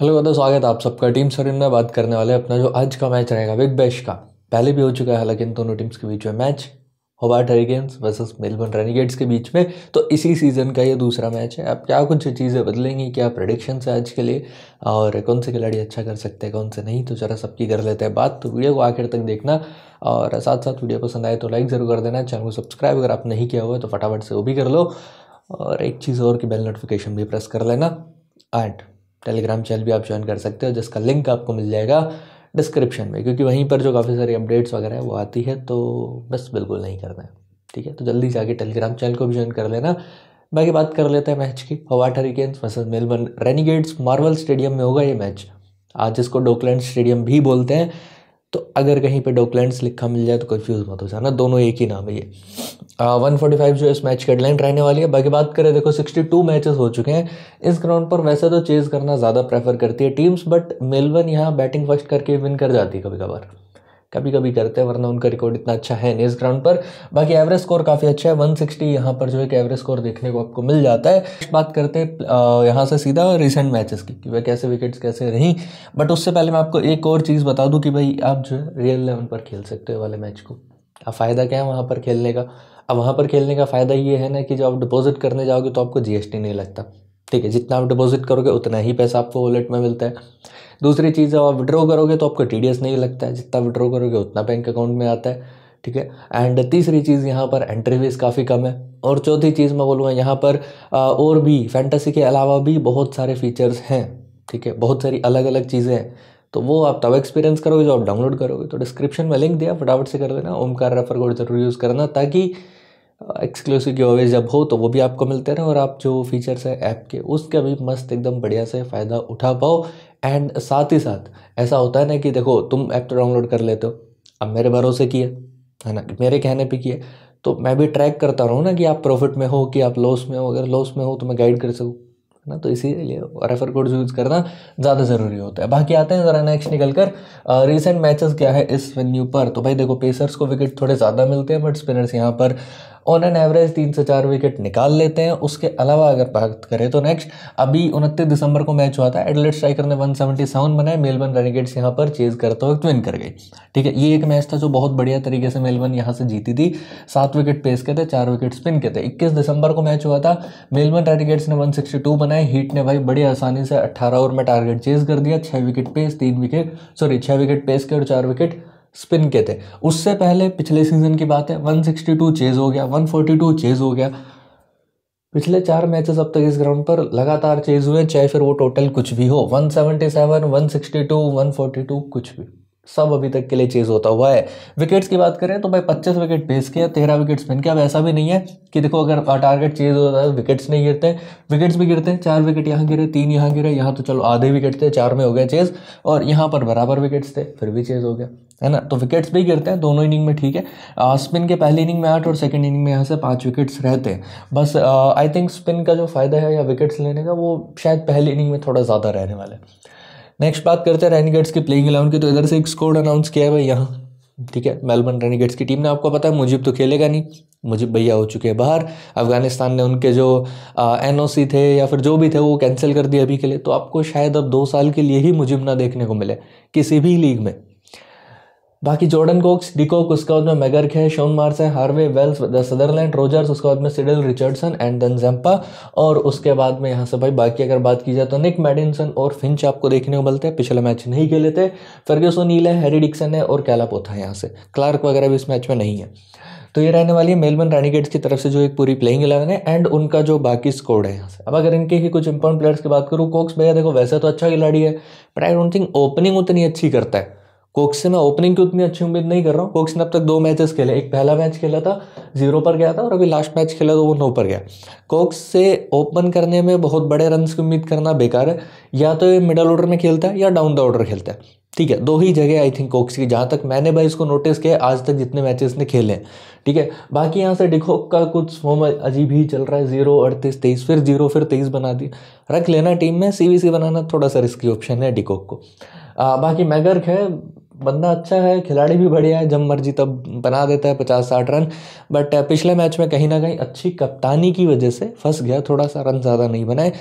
hello दादा स्वागत है आप सबका टीम सर में बात करने वाले अपना जो आज का मैच रहेगा बिग बैश का पहले भी हो चुका है हालांकि इन दोनों टीम्स के बीच में match Hobart Hurricanes versus Melbourne Renegades के बीच में तो इसी सीज़न का ये दूसरा मैच है अब क्या कुछ चीज़ें बदलेंगी क्या प्रडिक्शंस है आज के लिए और कौन से खिलाड़ी अच्छा कर सकते हैं कौन से नहीं तो जरा सबकी कर लेते हैं बात तो वीडियो को आखिर तक देखना और साथ साथ वीडियो पसंद आए तो लाइक ज़रूर कर देना चैनल को सब्सक्राइब अगर आप नहीं किया हुआ तो फटाफट से वो भी कर लो और एक चीज़ और की बेल नोटिफिकेशन भी प्रेस कर लेना एंड टेलीग्राम चैनल भी आप ज्वाइन कर सकते हो जिसका लिंक आपको मिल जाएगा डिस्क्रिप्शन में क्योंकि वहीं पर जो काफ़ी सारी अपडेट्स वगैरह है वो आती है तो बस बिल्कुल नहीं करना है ठीक है तो जल्दी जाके टेलीग्राम चैनल को भी ज्वाइन कर लेना बाकी बात कर लेते हैं मैच की हवा Hurricanes versus Melbourne Renegades Marvel Stadium में होगा ये मैच आज जिसको डोकलैंड स्टेडियम भी बोलते हैं तो अगर कहीं पे डोकलैंड्स लिखा मिल जाए तो कन्फ्यूज़ मत हो जाना दोनों एक ही नाम है ये वन फोर्टी फाइव जो इस मैच की हेडलाइन रहने वाली है बाकी बात करें देखो सिक्सटी टू मैचेस हो चुके हैं इस ग्राउंड पर वैसे तो चेज़ करना ज़्यादा प्रेफर करती है टीम्स बट मेलबर्न यहाँ बैटिंग फर्स्ट करके विन कर जाती है कभी कभार कभी कभी करते हैं वरना उनका रिकॉर्ड इतना अच्छा है नहीं इस ग्राउंड पर बाकी एवरेज स्कोर काफ़ी अच्छा है 160 सिक्सटी यहाँ पर जो है कि एवरेज स्कोर देखने को आपको मिल जाता है बात करते हैं यहाँ से सीधा रिसेंट मैचेस की कि वह कैसे विकेट्स कैसे रहीं बट उससे पहले मैं आपको एक और चीज़ बता दूँ कि भाई आप जो है रियल लेवल पर खेल सकते हो वाले मैच को अब फ़ायदा क्या है वहाँ पर खेलने का अब वहाँ पर खेलने का फ़ायदा ये है ना कि जब आप डिपॉजिट करने जाओगे तो आपको जी नहीं लगता ठीक है जितना आप डिपॉजिट करोगे उतना ही पैसा आपको वॉलेट में मिलता है दूसरी चीज़ है आप विड्रॉ करोगे तो आपको टी नहीं लगता है जितना विड्रॉ करोगे उतना बैंक अकाउंट में आता है ठीक है एंड तीसरी चीज़ यहाँ पर एंट्री फीस काफ़ी कम है और चौथी चीज़ मैं बोलूँगा यहाँ पर और भी फैंटेसी के अलावा भी बहुत सारे फीचर्स हैं ठीक है बहुत सारी अलग अलग चीज़ें हैं तो वो आप तब एक्सपीरियंस करोगे जो आप डाउनलोड करोगे तो डिस्क्रिप्शन में लिंक दिया फटाफट से कर देना ओमकार रेफर कोड ज़रूर यूज़ करना ताकि एक्सक्लूसिव की अवेज जब हो तो वो भी आपको मिलते रहे और आप जो फीचर्स हैं ऐप के उसका भी मस्त एकदम बढ़िया से फ़ायदा उठा पाओ एंड साथ ही साथ ऐसा होता है ना कि देखो तुम ऐप तो डाउनलोड कर लेते हो अब मेरे भरोसे किया है ना मेरे कहने पे किया तो मैं भी ट्रैक करता रहूँ ना कि आप प्रॉफिट में हो कि आप लॉस में हो अगर लॉस में हो तो मैं गाइड कर सकूँ है ना तो इसीलिए रेफर कोड यूज़ करना ज़्यादा ज़रूरी होता है बाकी आते हैं ज़रा नेक्स्ट निकल कर रिसेंट मैचेस क्या है इस वेन्यू पर तो भाई देखो पेसर्स को विकेट थोड़े ज़्यादा मिलते हैं बट स्पिनर्स यहाँ पर ऑन एन एवरेज तीन से चार विकेट निकाल लेते हैं उसके अलावा अगर बात करें तो नेक्स्ट अभी उनतीस दिसंबर को मैच हुआ था एडलेट स्ट्राइकर ने 177 बनाए मेलबर्न रेनिगेट्स यहाँ पर चेज करते वक्त विन कर गई ठीक है ये एक मैच था जो बहुत बढ़िया तरीके से मेलबर्न यहाँ से जीती थी सात विकेट पेस के थे चार विकेट स्पिन के थे इक्कीस दिसंबर को मैच हुआ था मेलबर्न रेनिगेट्स ने वन बनाए हीट ने भाई बड़ी आसानी से अट्ठारह ओवर में टारगेट चेज कर दिया छः विकेट पेस तीन विकेट सॉरी छः विकेट पेस के और चार विकेट स्पिन के थे उससे पहले पिछले सीजन की बात है 162 चेज हो गया 142 चेज हो गया पिछले चार मैचेस अब तक इस ग्राउंड पर लगातार चेज हुए चाहे फिर वो टोटल कुछ भी हो 177, 162, 142 कुछ भी सब अभी तक के लिए चेज होता हुआ है विकेट्स की बात करें तो भाई 25 विकेट पेस के तेरह विकेट स्पिन के अब ऐसा भी नहीं है कि देखो अगर टारगेट चेज होता है विकेट्स नहीं गिरते विकेट्स भी गिरते हैं चार विकेट यहाँ गिरे तीन यहाँ गिरे यहाँ तो चलो आधे विकेट थे चार में हो गया चेज और यहाँ पर बराबर विकेट्स थे फिर भी चेज हो गया है ना तो विकेट्स भी गिरते हैं दोनों इनिंग में ठीक है स्पिन के पहले इनिंग में आठ और सेकंड इनिंग में यहाँ से पांच विकेट्स रहते हैं बस आई थिंक स्पिन का जो फ़ायदा है या विकेट्स लेने का वो शायद पहले इनिंग में थोड़ा ज़्यादा रहने वाला है नेक्स्ट बात करते हैं रेनिगेट्स की प्लेइंग इलेवन की तो इधर से एक स्कोर अनाउंस किया है भाई यहाँ ठीक है मेलबर्न रेनिगेट्स की टीम ने आपको पता है मुझिब तो खेलेगा नहीं मुजीब भैया हो चुके हैं बाहर अफगानिस्तान ने उनके जो एन थे या फिर जो भी थे वो कैंसिल कर दिए अभी के लिए तो आपको शायद अब दो साल के लिए ही मुजीब ना देखने को मिले किसी भी लीग में बाकी जॉर्डन कोक्स डिकॉक उसके बाद में मेगर्क है शोन मार्स है Harvey Wells the Sutherland Rogers उसके बाद में Siddle Richardson and then Zampa और उसके बाद में यहाँ से भाई बाकी अगर बात की जाए तो निक मैडिनसन और फिंच आपको देखने को मिलते हैं पिछले मैच नहीं खेले थे फर्ग्यूसन नील है हैरी डिक्सन है और पोथा है यहाँ से क्लार्क वगैरह भी इस मैच में नहीं है तो ये रहने वाली है मेलबर्न रानीगेट्स की तरफ से जो एक पूरी प्लेइंग इलेवन है एंड उनका जो बाकी स्कोर है यहाँ से अब अगर इनके ही कुछ इंपॉर्टेंट प्लेयर्स की बात करूँ कोक्स भैया देखो वैसे तो अच्छा खिलाड़ी है but I don't think opening उतनी अच्छी करता है कोक्स से मैं ओपनिंग की उतनी अच्छी उम्मीद नहीं कर रहा हूँ कोक्स ने अब तक दो मैचेस खेले एक पहला मैच खेला था जीरो पर गया था और अभी लास्ट मैच खेला तो वो नौ पर गया कोक्स से ओपन करने में बहुत बड़े रन की उम्मीद करना बेकार है या तो ये मिडल ऑर्डर में खेलता है या डाउन द ऑर्डर खेलता है ठीक है दो ही जगह आई थिंक कोक्स की जहाँ तक मैंने भाई इसको नोटिस किया आज तक जितने मैचेस ने खेले हैं ठीक है बाकी यहाँ से डिखोक का कुछ फॉर्म अजीब ही चल रहा है जीरो अड़तीस तेईस फिर जीरो फिर तेईस बना दी रख लेना टीम में सी बनाना थोड़ा सा रिस्की ऑप्शन है डिकोक को आ, बाकी मैगर्क है बंदा अच्छा है खिलाड़ी भी बढ़िया है जब मर्जी तब बना देता है पचास साठ रन बट पिछले मैच में कहीं ना कहीं अच्छी कप्तानी की वजह से फंस गया थोड़ा सा रन ज़्यादा नहीं बनाए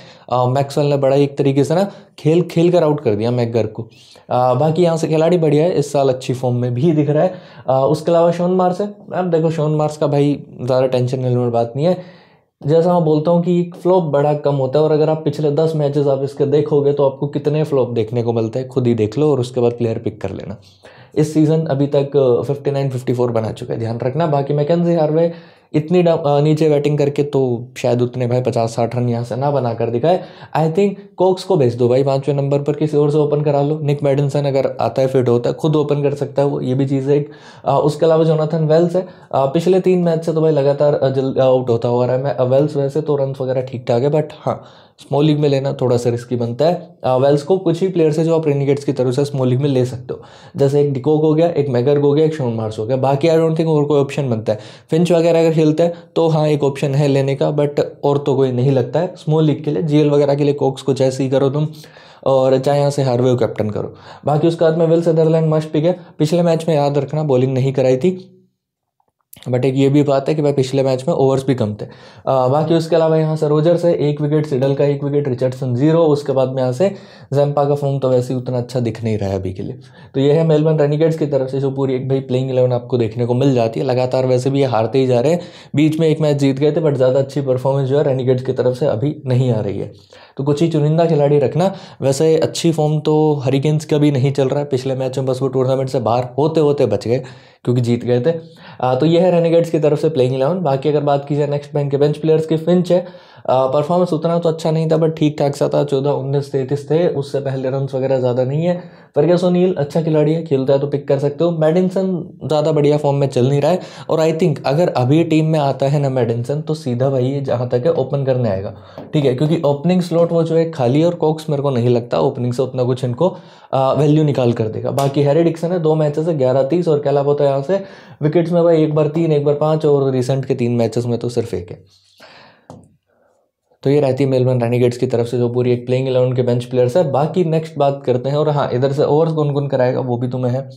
मैक्सवेल ने बड़ा एक तरीके से ना खेल खेल कर आउट कर दिया मैगर को आ, बाकी यहाँ से खिलाड़ी बढ़िया है इस साल अच्छी फॉर्म में भी दिख रहा है आ, उसके अलावा शोन मार्स है मैम देखो शोन मार्स का भाई ज़्यादा टेंशन लेने में बात नहीं है जैसा मैं बोलता हूँ कि फ्लॉप बड़ा कम होता है और अगर आप पिछले दस मैचेस आप इसके देखोगे तो आपको कितने फ्लॉप देखने को मिलते हैं खुद ही देख लो और उसके बाद प्लेयर पिक कर लेना इस सीज़न अभी तक 59-54 uh, बना चुका है ध्यान रखना बाकी मैकेजी हार्वे इतनी नीचे बैटिंग करके तो शायद उतने भाई पचास साठ रन यहाँ से ना बना कर दिखाए आई थिंक कोक्स को भेज दो भाई पाँचवें नंबर पर किसी और से ओपन करा लो निक मैडनसन अगर आता है फिट होता है खुद ओपन कर सकता है वो ये भी चीज़ है एक उसके अलावा जोनाथन वेल्स है पिछले तीन मैच से तो भाई लगातार जल्द आउट होता हुआ रहा है मैं वेल्स वैसे तो रन वगैरह ठीक ठाक है बट हाँ स्मॉल लीग में लेना थोड़ा सा रिस्की बनता है वेल्स को कुछ ही प्लेयर्स है जो आप रेनिगेट्स की तरफ से स्मॉल लीग में ले सकते हो जैसे एक डिकोक हो गया एक मैगर्ग हो गया एक शोन मार्स हो गया बाकी आई डोंट थिंक और कोई ऑप्शन बनता है फिंच वगैरह अगर खेलते हैं तो हाँ एक ऑप्शन है लेने का बट और तो कोई नहीं लगता है स्मॉल लीग के लिए जीएल वगैरह के लिए कोक्स को ऐसे ही करो तुम और चाहे यहाँ से हारवे कैप्टन करो बाकी उसके बाद में विल्स अदरलैंड मस्ट पिक है पिछले मैच में याद रखना बॉलिंग नहीं कराई थी बट एक ये भी बात है कि भाई पिछले मैच में ओवर्स भी कम थे आ, बाकी उसके अलावा यहाँ से रोजर्स है एक विकेट सिडल का एक विकेट रिचर्डसन जीरो उसके बाद में यहाँ से जैम्पा का फॉर्म तो वैसे ही उतना अच्छा दिख नहीं रहा है अभी के लिए तो ये है मेलबर्न रेनिगेट्स की तरफ से जो पूरी एक भाई प्लेइंग इलेवन आपको देखने को मिल जाती है लगातार वैसे भी ये हारते ही जा रहे हैं बीच में एक मैच जीत गए थे बट ज़्यादा अच्छी परफॉर्मेंस जो है रेनिगेट्स की तरफ से अभी नहीं आ रही है तो कुछ ही चुनिंदा खिलाड़ी रखना वैसे अच्छी फॉर्म तो हरिकेन्स का भी नहीं चल रहा है पिछले मैच में बस वो टूर्नामेंट से बाहर होते होते बच गए क्योंकि जीत गए थे आ, तो ये है रेनेगेट्स की तरफ से प्लेइंग इलेवन बाकी अगर बात की जाए नेक्स्ट बैंक के बेंच प्लेयर्स की फिंच है परफॉर्मेंस उतना तो अच्छा नहीं था बट ठीक ठाक सा था चौदह उन्नीस तैंतीस थे उससे पहले रन वगैरह ज़्यादा नहीं है फर्गस ओनील अच्छा खिलाड़ी है खेलता है तो पिक कर सकते हो मेडिसन ज़्यादा बढ़िया फॉर्म में चल नहीं रहा है और आई थिंक अगर अभी टीम में आता है ना मेडिसन तो सीधा भाई जहाँ तक है ओपन करने आएगा ठीक है क्योंकि ओपनिंग स्लॉट वो जो है खाली और कॉक्स मेरे को नहीं लगता ओपनिंग से उतना कुछ इनको वैल्यू निकाल कर देगा बाकी हैरी डिक्सन है दो मैचेस है ग्यारह तीस और क्या लाभ होता है यहाँ से विकेट्स में भाई एक बार तीन एक बार पाँच और रिसेंट के तीन मैचेस में तो सिर्फ एक है तो ये रहती है मेलबर्न रेनीगेट्स की तरफ से जो पूरी एक प्लेइंग इलेवन के बेंच प्लेयर्स है बाकी नेक्स्ट बात करते हैं और हाँ इधर से ओवर्स कौन कौन कराएगा वो भी तुम्हें है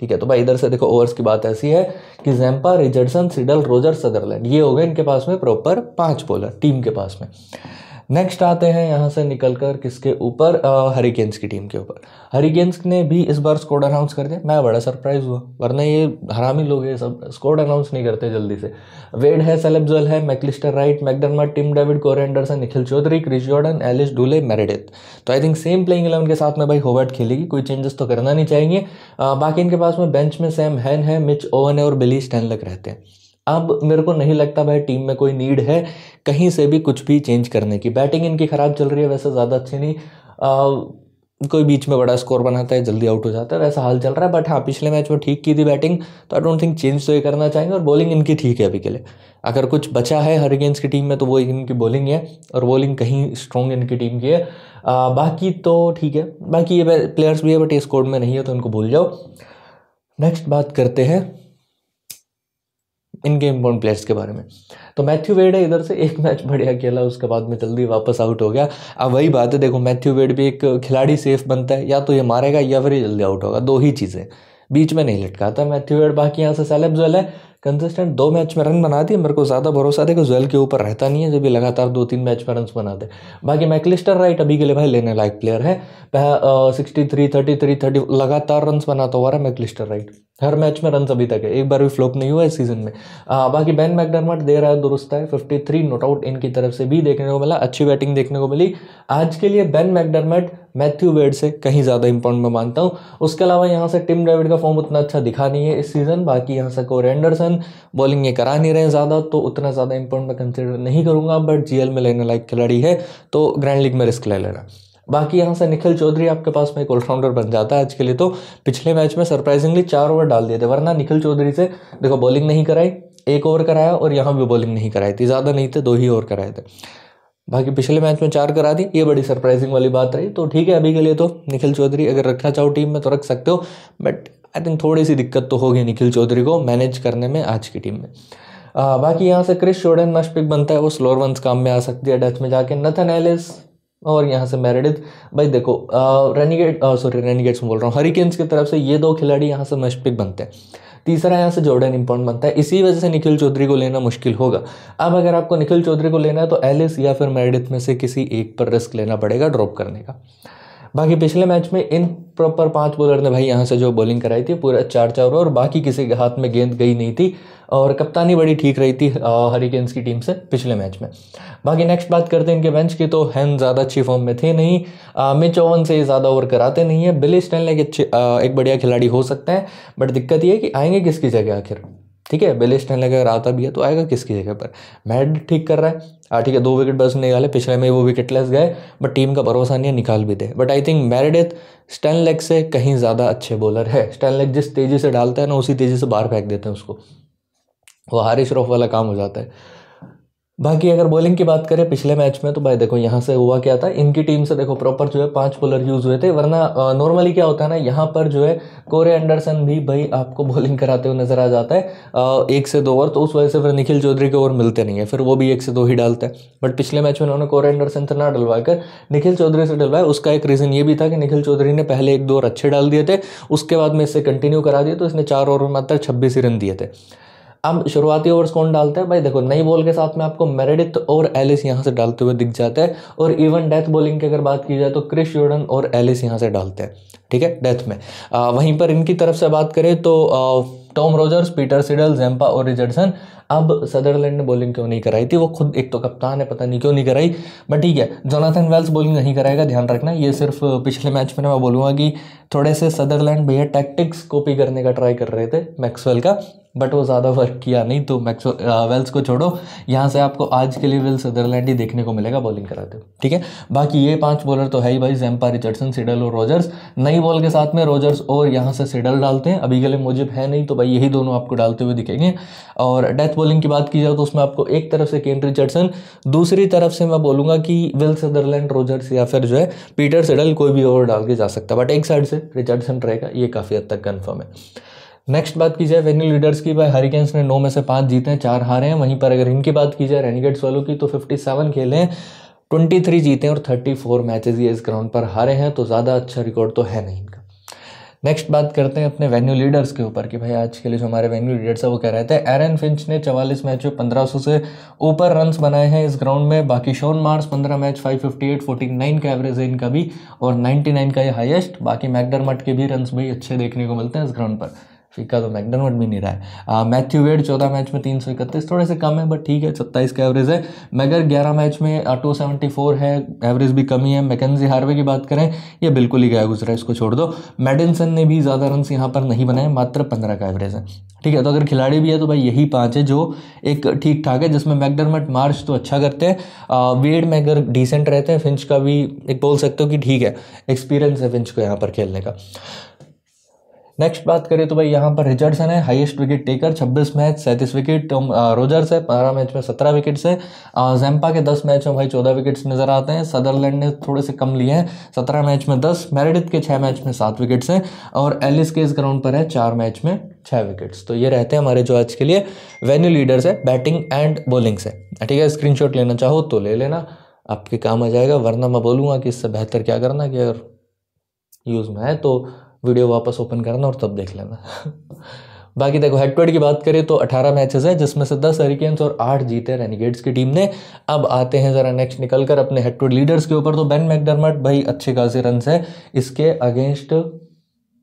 ठीक है तो भाई इधर से देखो ओवर्स की बात ऐसी है कि Zampa Richardson Siddle Roger Sutherland ये हो गए इनके पास में प्रॉपर पाँच बॉलर टीम के पास में नेक्स्ट आते हैं यहाँ से निकल कर किसके ऊपर हरिकेन्स की टीम के ऊपर हरिकेन्स ने भी इस बार स्कोर अनाउंस कर दिया मैं बड़ा सरप्राइज हुआ वरना ये हरामी लोग ये सब स्कोर अनाउंस नहीं करते जल्दी से वेड है सेलेब्जल है Macalister Wright McDermott Tim David Corey Anderson Nikhil Chaudhary Chris Jordan Ellis Dooley Meredith तो I think same playing eleven के साथ में भाई होवर्ट खेलेगी कोई चेंजेस तो करना नहीं चाहिए बाकी इनके पास में बेंच में सेम हैन है मिच ओवन है और बिली स्टैनलक रहते हैं अब मेरे को नहीं लगता भाई टीम में कोई नीड है कहीं से भी कुछ भी चेंज करने की बैटिंग इनकी ख़राब चल रही है वैसे ज़्यादा अच्छी नहीं आ, कोई बीच में बड़ा स्कोर बनाता है जल्दी आउट हो जाता है वैसा हाल चल रहा है बट हाँ पिछले मैच में ठीक की थी बैटिंग तो आई डोंट थिंक चेंज तो ये करना चाहेंगे और बॉलिंग इनकी ठीक है अभी के लिए अगर कुछ बचा है हर गेंस की टीम में तो वो इनकी बॉलिंग है और बॉलिंग कहीं स्ट्रॉन्ग इनकी टीम की है आ, बाकी तो ठीक है बाकी ये प्लेयर्स भी है बट ये स्कोर में नहीं है तो इनको भूल जाओ नेक्स्ट बात करते हैं इन गेम बॉन्ड प्लेयर्स के बारे में तो मैथ्यू वेड है इधर से एक मैच बढ़िया खेला उसके बाद में जल्दी वापस आउट हो गया अब वही बात है देखो मैथ्यू वेड भी एक खिलाड़ी सेफ बनता है या तो ये मारेगा या फिर जल्दी आउट होगा दो ही चीज़ें बीच में नहीं लटकाता मैथ्यू वेड बाकी यहाँ से सेलेब्स वेल है कंसिस्टेंट दो मैच में रन बना दिए मेरे को ज़्यादा भरोसा था कि के ऊपर रहता नहीं है जब भी लगातार दो तीन मैच में रन बना दे बाकी मैकलिस्टर राइट अभी के लिए भाई लेने लायक प्लेयर है sixty three thirty three thirty लगातार रन बनाता हुआ रहा है मैकलिस्टर राइट हर मैच में रन अभी तक है एक बार भी फ्लॉप नहीं हुआ इस सीजन में आ, बाकी बैन मैकडरमट दे रहा है दुरुस्त है फिफ्टी थ्री नोट आउट इनकी तरफ से भी देखने को मिला अच्छी बैटिंग देखने को मिली आज के लिए बैन मैकडरमट मैथ्यू वेड से कहीं ज़्यादा इंपॉर्टेंट मैं मानता हूँ उसके अलावा यहाँ से टिम डेविड का फॉर्म उतना अच्छा दिखा नहीं है इस सीज़न बाकी यहाँ से कोर एंडरसन बॉलिंग ये करा नहीं रहे ज़्यादा तो उतना ज़्यादा इंपॉर्टेंट मैं कंसिडर नहीं करूँगा बट जी में लेने लायक खिलाड़ी है तो ग्रैंड लीग में रिस्क ले लेना बाकी यहाँ से निखिल चौधरी आपके पास में एक ऑलराउंडर बन जाता है आज के लिए तो पिछले मैच में सरप्राइजिंगली चार ओवर डाल दिए थे वरना निखिल चौधरी से देखो बॉलिंग नहीं कराई एक ओवर कराया और यहाँ भी बॉलिंग नहीं कराई थी ज़्यादा नहीं थे दो ही ओवर कराए थे बाकी पिछले मैच में चार करा दी ये बड़ी सरप्राइजिंग वाली बात रही तो ठीक है अभी के लिए तो निखिल चौधरी अगर रखना चाहो टीम में तो रख सकते हो बट आई थिंक थोड़ी सी दिक्कत तो होगी निखिल चौधरी को मैनेज करने में आज की टीम में आ, बाकी यहाँ से क्रिस शोडन मश पिक बनता है वो स्लोर वंस काम में आ सकती है डच में जाके नथन एलिस और यहाँ से मेरेडिथ भाई देखो रेनिगेट सॉरी रेनिगेट्स में बोल रहा हूँ हरिकेन्स की तरफ से ये दो खिलाड़ी यहाँ से मश पिक बनते हैं तीसरा यहाँ से जॉर्डन इम्पोर्टेंट बनता है इसी वजह से निखिल चौधरी को लेना मुश्किल होगा अब अगर आपको निखिल चौधरी को लेना है तो एलिस या फिर मेरिडिथ में से किसी एक पर रिस्क लेना पड़ेगा ड्रॉप करने का बाकी पिछले मैच में इन प्रॉपर पांच बॉलर ने भाई यहाँ से जो बॉलिंग कराई थी पूरा चार चार और बाकी किसी के हाथ में गेंद गई नहीं थी और कप्तानी बड़ी ठीक रही थी हरिकेन्स की टीम से पिछले मैच में बाकी नेक्स्ट बात करते हैं इनके बेंच की तो हैं ज़्यादा अच्छी फॉर्म में थे नहीं मिच ओवन से ज़्यादा ओवर कराते नहीं है बिली स्टैनले एक एक बढ़िया खिलाड़ी हो सकते हैं बट दिक्कत ये है कि आएंगे किसकी जगह आखिर ठीक है बेले टनले अगर आता भी है तो आएगा किसकी जगह पर मैड ठीक कर रहा है हाँ ठीक है दो विकेट बस निकाले पिछले में वो विकेटलेस गए बट टीम का भरोसा नहीं है निकाल भी दे but I think Meredith leg से कहीं ज़्यादा अच्छे बॉलर है स्टैन लेग जिस तेज़ी से डालता है ना उसी तेज़ी से बाहर फेंक देते हैं उसको वो हारिश रॉफ वाला काम हो जाता है बाकी अगर बॉलिंग की बात करें पिछले मैच में तो भाई देखो यहाँ से हुआ क्या था इनकी टीम से देखो प्रॉपर जो है पांच बॉलर यूज़ हुए थे वरना नॉर्मली क्या होता है ना यहाँ पर जो है कोरे एंडरसन भी भाई आपको बॉलिंग कराते हुए नज़र आ जाता है आ, एक से दो ओवर तो उस वजह से फिर निखिल चौधरी के ओवर मिलते नहीं है फिर वो भी एक से दो ही डालते हैं बट पिछले मैच में उन्होंने कोरे एंडरसन से ना डलवा कर निखिल चौधरी से डलवाया उसका एक रीज़न ये भी था कि निखिल चौधरी ने पहले एक दो ओवर अच्छे डाल दिए थे उसके बाद में इससे कंटिन्यू करा दिए तो इसने चार ओवर में मात्र छब्बीस ही रन दिए थे अब शुरुआती ओवर्स कौन डालते हैं भाई देखो नई बॉल के साथ में आपको मेरेडिथ और एलिस यहाँ से डालते हुए दिख जाते हैं और इवन डेथ बॉलिंग की अगर बात की जाए तो क्रिश योर्डन और एलिस यहाँ से डालते हैं ठीक है डेथ में आ, वहीं पर इनकी तरफ से बात करें तो Tom Rogers Peter Siddle Zampa और रिजर्डसन अब सदरलैंड ने बॉलिंग क्यों नहीं कराई थी वो खुद एक तो कप्तान है पता नहीं क्यों नहीं कराई बट ठीक है जोनाथन वेल्स बॉलिंग नहीं कराएगा ध्यान रखना ये सिर्फ पिछले मैच में मैं बोलूँगा कि थोड़े से सदरलैंड भैया टैक्टिक्स कॉपी करने का ट्राई कर रहे थे मैक्सवेल का बट वो ज़्यादा वर्क किया नहीं तो मैक्स वेल्स को छोड़ो यहाँ से आपको आज के लिए विल सदरलैंड ही देखने को मिलेगा बॉलिंग कराते हो ठीक है बाकी ये पांच बॉलर तो है ही भाई जैम्पा रिचर्डसन सिडल और रॉजर्स नई बॉल के साथ में रोजर्स और यहाँ से सिडल डालते हैं अभी गले मुजिब है नहीं तो भाई यही दोनों आपको डालते हुए दिखेंगे और डेथ बॉलिंग की बात की जाए तो उसमें आपको एक तरफ से केन रिचर्डसन दूसरी तरफ से मैं बोलूँगा कि विल सदरलैंड रोजर्स या फिर जो है पीटर सेडल कोई भी ओवर डाल के जा सकता है बट एक साइड से रिचर्डसन रहेगा ये काफ़ी हद तक कन्फर्म है नेक्स्ट बात की जाए वेन्यू लीडर्स की भाई हरिकेन्स ने नौ में से पाँच जीते हैं चार हारे हैं वहीं पर अगर इनकी बात की जाए रेनिगेट्स वालों की तो फिफ्टी सेवन खेले हैं ट्वेंटी थ्री जीते और थर्टी फोर मैचेज ये इस ग्राउंड पर हारे हैं तो ज़्यादा अच्छा रिकॉर्ड तो है नहीं इनका नेक्स्ट बात करते हैं अपने वेन्यू लीडर्स के ऊपर कि भाई आज के लिए जो हमारे वेन्यू लीडर्स है वो कह रहे थे एरन फिंच ने चवालीस मैच में पंद्रह सौ से ऊपर रन्स बनाए हैं इस ग्राउंड में बाकी शोन मार्स पंद्रह match five fifty eight forty nine का एवरेज है इनका भी और नाइन्टी नाइन का ये हाइस्ट बाकी मैकडरमट के भी रन्स भी अच्छे देखने को मिलते हैं इस ग्राउंड पर फीका तो मैकडनवर्ड भी नहीं रहा है मैथ्यू वेड चौदह मैच में तीन सौ इकतीस थोड़े से कम है बट ठीक है सत्ताईस का एवरेज है मगर ग्यारह मैच में टू सेवेंटी फोर है एवरेज भी कमी है मैकेजी हार्वे की बात करें ये बिल्कुल ही गया गुजरा है इसको छोड़ दो मेडिनसन ने भी ज़्यादा रन यहाँ पर नहीं बनाए मात्र पंद्रह का एवरेज है ठीक है तो अगर खिलाड़ी भी है तो भाई यही पाँच है जो एक ठीक ठाक है जिसमें मैकडरमट मार्च तो अच्छा करते हैं वेड मैगर डिसेंट रहते हैं फिंच का भी एक बोल सकते हो कि ठीक है एक्सपीरियंस है फिंच को यहाँ पर खेलने का नेक्स्ट बात करें तो भाई यहाँ पर रिचर्डसन है हाईएस्ट विकेट टेकर 26 मैच सैंतीस विकेट तो रोजर्स है पंद्रह मैच में सत्रह विकेट्स है जैम्पा uh, के 10 मैच में भाई 14 विकेट्स नजर आते हैं सदरलैंड ने थोड़े से कम लिए हैं सत्रह मैच में दस मेरिडिथ के छः मैच में सात विकेट्स हैं और एलिस के इस ग्राउंड पर है चार मैच में छः विकेट्स तो ये रहते हैं हमारे जो आज के लिए वेन्यू लीडर्स है बैटिंग एंड बॉलिंग से uh, ठीक है स्क्रीन लेना चाहो तो ले लेना आपके काम आ जाएगा वरना मैं बोलूँगा कि इससे बेहतर क्या करना कि अगर यूज़ में है तो वीडियो वापस ओपन करना और तब देख लेना बाकी देखो हेड की बात करें तो 18 मैचेस हैं जिसमें से 10 हरिकेन्स और 8 जीते रेनिगेट्स की टीम ने अब आते हैं ज़रा नेक्स्ट निकलकर अपने हेड लीडर्स के ऊपर तो बेन मैकडरमट भाई अच्छे खासे रन है इसके अगेंस्ट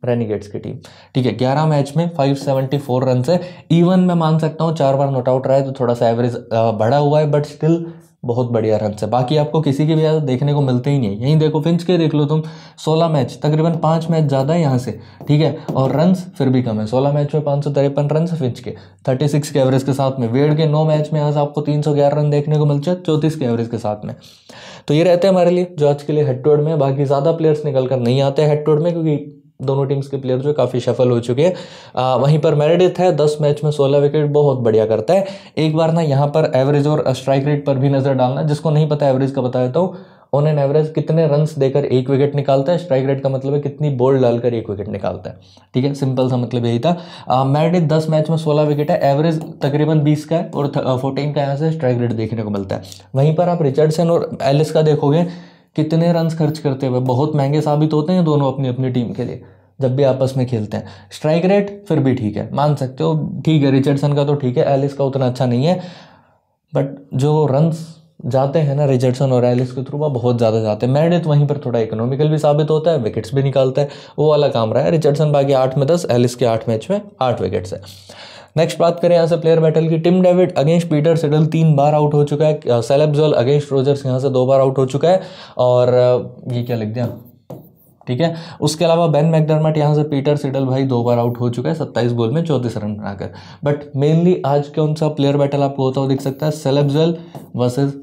रेनिगेट्स की टीम ठीक है 11 मैच में 574 रन है इवन मैं मान सकता हूँ चार बार नोट आउट रहा है तो थोड़ा सा एवरेज बढ़ा हुआ है बट स्टिल बहुत बढ़िया रन से बाकी आपको किसी के भी ज़्यादा देखने को मिलते ही नहीं यहीं देखो फिंच के देख लो तुम 16 मैच तकरीबन पाँच मैच ज़्यादा है यहाँ से ठीक है और रन्स फिर भी कम है 16 मैच में पाँच सौ तिरपन रन फिंच के 36 के एवरेज के साथ में वेड के नौ मैच में यहाँ से आपको तीन रन देखने को मिलते हैं चौंतीस के एवरेज के साथ में तो ये रहते हैं हमारे लिए जो आज के लिए हेड टोड में बाकी ज़्यादा प्लेयर्स निकल कर नहीं आते हेड टोड में क्योंकि दोनों टीम्स के प्लेयर जो काफ़ी सफल हो चुके हैं वहीं पर मेरेडिथ है दस मैच में सोलह विकेट बहुत बढ़िया करता है एक बार ना यहाँ पर एवरेज और स्ट्राइक रेट पर भी नज़र डालना जिसको नहीं पता एवरेज का बता देता हूँ ऑन एन एवरेज कितने रन देकर एक विकेट निकालता है स्ट्राइक रेट का मतलब है कितनी बॉल डालकर एक विकेट निकालता है ठीक है सिंपल सा मतलब यही था मैरिड दस मैच में सोलह विकेट है एवरेज तकरीबन बीस का है और फोर्टीन का यहाँ से स्ट्राइक रेट देखने को मिलता है वहीं पर आप रिचर्डसन और एलिस का देखोगे कितने रन खर्च करते हुए बहुत महंगे साबित होते हैं दोनों अपनी अपनी टीम के लिए जब भी आपस में खेलते हैं स्ट्राइक रेट फिर भी ठीक है मान सकते हो ठीक है रिचर्डसन का तो ठीक है एलिस का उतना अच्छा नहीं है बट जो रन्स जाते हैं ना रिचर्डसन और एलिस के थ्रू वह बहुत ज़्यादा जाते हैं मैडित वहीं पर थोड़ा इकोनॉमिकल भी साबित होता है विकेट्स भी निकालता है वो वाला काम रहा है रिचर्डसन बाकी आठ में दस एलिस के आठ मैच में आठ विकेट्स है नेक्स्ट बात करें यहाँ से प्लेयर बैटल की Tim David against Peter Siddle तीन बार आउट हो चुका है सेलेब्जल अगेंस्ट रोजर्स यहाँ से दो बार आउट हो चुका है और ये क्या लिख दिया ठीक है उसके अलावा बेन मैकडरमट यहाँ से पीटर सिडल भाई दो बार आउट हो चुका है सत्ताईस बॉल में चौंतीस रन बनाकर बट मेनली आज कौन सा प्लेयर बैटल आपको होता हुआ दिख सकता है Caleb Jewell versus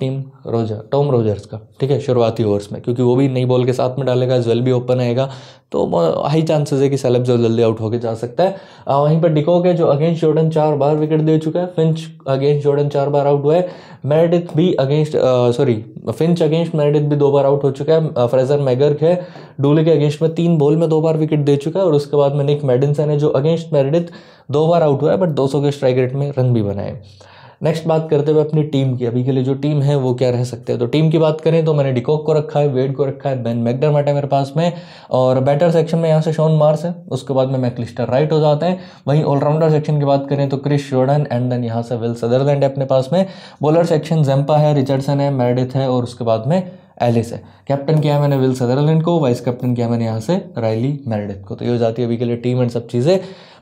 team Roger Tom Rogers का ठीक है शुरुआती ओवर्स में क्योंकि वो भी नई बॉल के साथ में डालेगा ज्वेल भी ओपन आएगा तो हाई चांसेस है कि सेलेब जो जल्दी आउट होकर जा सकता है वहीं पर डिकोक है जो अगेंस्ट जॉर्डन चार बार विकेट दे चुका है फिंच अगेंस्ट जॉर्डन चार बार आउट हुआ है मेरेडिथ भी against sorry Finch against Meredith भी दो बार आउट हो चुका है फ्रेजर मैगर है डूले के अगेंस्ट में तीन बॉल में दो बार विकेट दे चुका है और उसके बाद में निक मेडिनसन है जो अगेंस्ट मेरेडिथ दो बार आउट हुआ है बट दो के स्ट्राइक रेट में रन भी बनाए नेक्स्ट बात करते हुए अपनी टीम की अभी के लिए जो टीम है वो क्या रह सकते हैं तो टीम की बात करें तो मैंने डिकॉक को रखा है वेड को रखा है बेन मैगडर है मेरे पास में और बैटर सेक्शन में यहाँ से शॉन मार्स है उसके बाद में मैकलिस्टर राइट हो जाते हैं वहीं ऑलराउंडर सेक्शन की बात करें तो क्रिस शोडन एंड देन यहाँ से विल सदरलैंड है अपने पास में बॉलर सेक्शन जेम्पा है रिचर्डसन है मेरडिथ है और उसके बाद में एलिस है कैप्टन किया है मैंने विल सदरलैंड को वाइस कैप्टन किया मैंने यहाँ से राइली मेरडिथ को तो ये हो जाती है अभी के लिए टीम एंड सब चीज़ें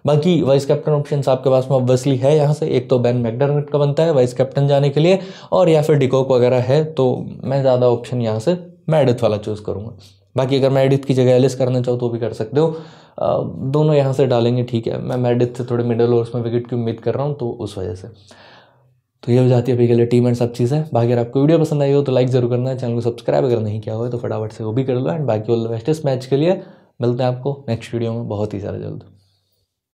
बाकी वाइस कैप्टन ऑप्शन आपके पास में ऑब्वियसली है यहाँ से एक तो बैन मैकडर का बनता है वाइस कैप्टन जाने के लिए और या फिर डिकोक वगैरह है तो मैं ज़्यादा ऑप्शन यहाँ से मैडिथ वाला चूज़ करूँगा बाकी अगर मैडिथ की जगह एलिस करना चाहो तो भी कर सकते हो दोनों यहाँ से डालेंगे ठीक है मैं मैडिथ से थोड़े मिडल ओवर्स में विकेट की उम्मीद कर रहा हूँ तो उस वजह से तो ये हो जाती है अभी के लिए टीम एंड सब चीज़ें बाकी अगर आपको वीडियो पसंद आई हो तो लाइक जरूर करना चैनल को सब्सक्राइब अगर नहीं किया हो तो फटाफट से वो भी कर लो एंड बाकी ऑल द बेस्ट इस मैच के लिए मिलते हैं आपको नेक्स्ट वीडियो में बहुत ही ज़्यादा जल्द